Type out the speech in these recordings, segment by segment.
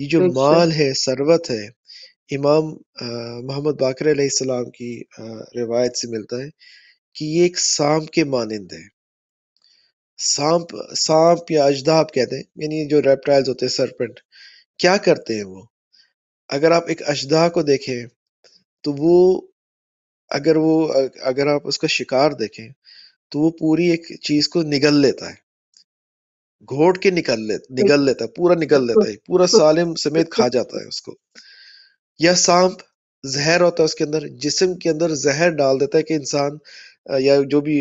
ये जो अच्छा। माल है सरवत है इमाम मोहम्मद बाकर की रिवायत से मिलता है कि ये एक सांप के मानंद है सांप सांप या अजदा आप कहते हैं यानी जो रेप्टाइल्स होते हैं सरपेंट क्या करते हैं वो अगर आप एक अजदा को देखें तो वो अगर वो अगर आप उसका शिकार देखें तो वो पूरी एक चीज को निगल लेता है घोट के निकल ले निकल लेता है पूरा निकल लेता है पूरा सालिम समेत खा जाता है उसको या सांप जहर होता है उसके अंदर जिसम के अंदर जहर डाल देता है कि इंसान या जो भी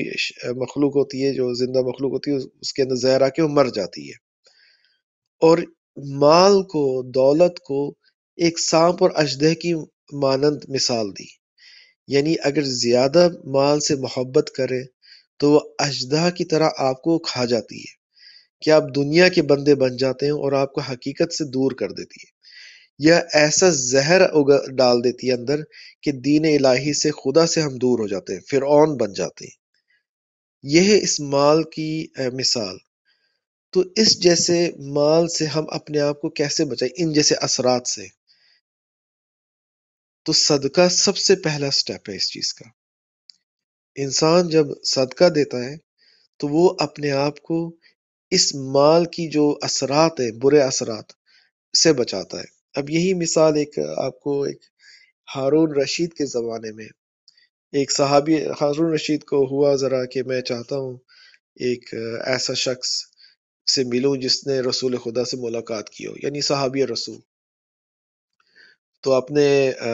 मखलूक होती है जो जिंदा मखलूक होती है उसके अंदर जहर आके वो मर जाती है और माल को दौलत को एक सांप और अजदह की मानंद मिसाल दी यानी अगर ज़्यादा माल से मोहब्बत करे तो वह अजदह की तरह आपको खा जाती है कि आप दुनिया के बंदे बन जाते हैं और आपको हकीकत से दूर कर देती है यह ऐसा जहर उगा डाल देती है अंदर कि दीन इलाही से खुदा से हम दूर हो जाते हैं फिर ऑन बन जाते हैं यह इस माल की मिसाल तो इस जैसे माल से हम अपने आप को कैसे बचाए इन जैसे असरात से तो सदका सबसे पहला स्टेप है इस चीज़ का इंसान जब सदका देता है तो वो अपने आप को इस माल की जो असरात है, बुरे असरात से बचाता है। अब यही मिसाल एक आपको एक हारून रशीद के ज़माने में, एक सहाबी हारून रशीद को हुआ ज़रा कि मैं चाहता हूँ, एक ऐसा शख्स से मिलू जिसने रसूल खुदा से मुलाकात की हो, यानी सहाबी रसूल। तो आपने अ,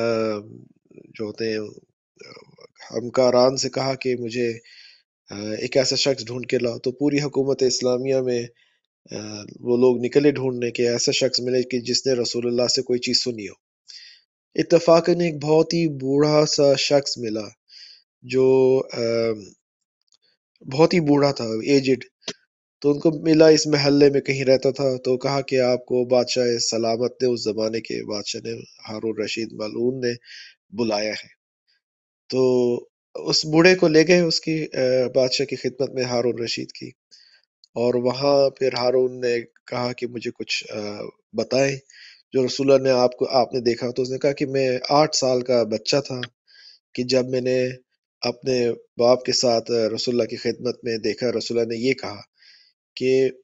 जो होते हैं हमकारान से कहा कि मुझे एक ऐसा शख्स ढूंढ के लाओ तो पूरी हुकूमत इस्लामिया में वो लोग निकले ढूंढने के ऐसा शख्स मिले कि जिसने रसूलुल्लाह से कोई चीज़ सुनी हो इतफाक़न एक बहुत ही बूढ़ा सा शख्स मिला जो बहुत ही बूढ़ा था एजड तो उनको मिला इस महल्ले में कहीं रहता था तो कहा कि आपको बादशाह सलामत ने उस ज़माने के बादशाह ने हारून रशीद मलून ने बुलाया है तो उस बूढ़े को ले गए उसकी बादशाह की खिदमत में हारून रशीद की और वहाँ फिर हारून ने कहा कि मुझे कुछ बताएं जो रसुल्ला ने आपको आपने देखा। तो उसने कहा कि मैं आठ साल का बच्चा था कि जब मैंने अपने बाप के साथ रसुल्ला की खिदमत में देखा, रसुल्ला ने ये कहा कि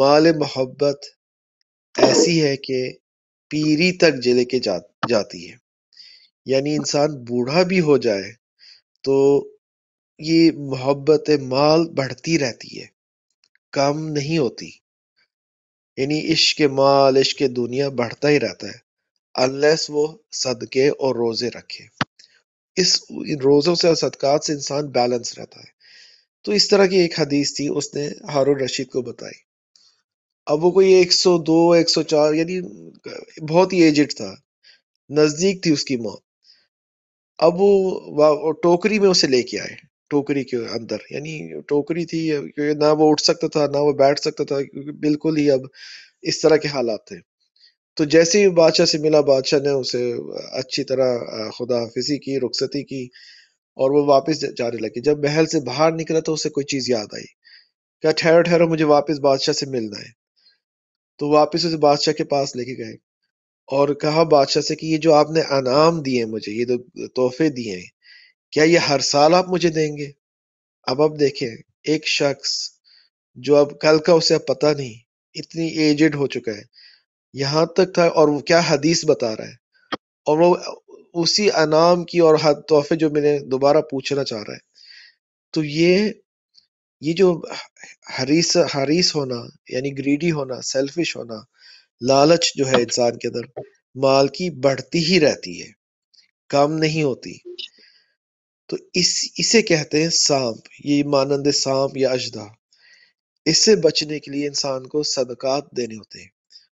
माल मोहब्बत ऐसी है कि पीरी तक के जा जाती है। यानी इंसान बूढ़ा भी हो जाए तो ये मोहब्बत माल बढ़ती रहती है कम नहीं होती यानी इश्क माल इश्क दुनिया बढ़ता ही रहता है अनलेस वो सदके और रोज़े रखे इस रोज़ों से और सदक़ात से इंसान बैलेंस रहता है तो इस तरह की एक हदीस थी उसने हारून रशीद को बताई अब वो कोई 102 104 यानी बहुत ही एजड था नज़दीक थी उसकी मौत अब वो टोकरी में उसे लेके आए, टोकरी के अंदर, यानी टोकरी थी क्योंकि ना वो उठ सकता था, ना वो बैठ सकता था क्योंकि बिल्कुल ही अब इस तरह के हालात थे। तो जैसे ही बादशाह से मिला, बादशाह ने उसे अच्छी तरह खुदा हाफिजी की, रुख़सती की और वो वापस जाने लगे। जब महल से बाहर निकला तो उसे कोई चीज़ याद आई। क्या ठहरो, ठहरो मुझे वापस बादशाह से मिलना है। तो वापस उसे बादशाह के पास लेके गए। और कहा बादशाह से कि ये जो आपने अनाम दिए मुझे, ये जो तोहफ़े दिए हैं, क्या ये हर साल आप मुझे देंगे? अब आप देखें, एक शख्स जो अब कल का उसे अब पता नहीं, इतनी एजेड हो चुका है, यहां तक था और वो क्या हदीस बता रहा है और वो उसी अनाम की और हद तोहफ़े जो मैंने दोबारा पूछना चाह रहा है। तो ये, ये जो हरीस हरीस होना यानी ग्रीडी होना, सेल्फ़िश होना लालच जो है इंसान के अंदर माल की बढ़ती ही रहती है कम नहीं होती तो इस इसे कहते हैं सांप ये मानंद सांप या अजदा इससे बचने के लिए इंसान को सदकात देने होते हैं